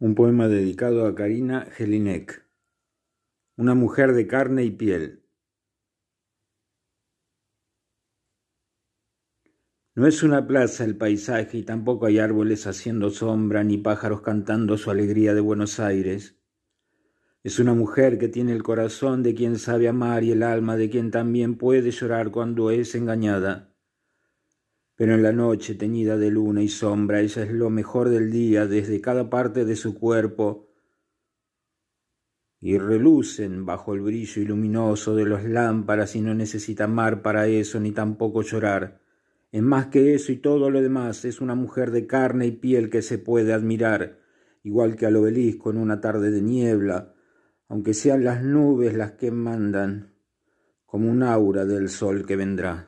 un poema dedicado a Karina Helinek, una mujer de carne y piel. No es una plaza el paisaje y tampoco hay árboles haciendo sombra ni pájaros cantando su alegría de Buenos Aires. Es una mujer que tiene el corazón de quien sabe amar y el alma de quien también puede llorar cuando es engañada pero en la noche teñida de luna y sombra, ella es lo mejor del día desde cada parte de su cuerpo, y relucen bajo el brillo iluminoso de las lámparas y no necesita amar para eso ni tampoco llorar. Es más que eso y todo lo demás, es una mujer de carne y piel que se puede admirar, igual que al obelisco en una tarde de niebla, aunque sean las nubes las que mandan, como un aura del sol que vendrá.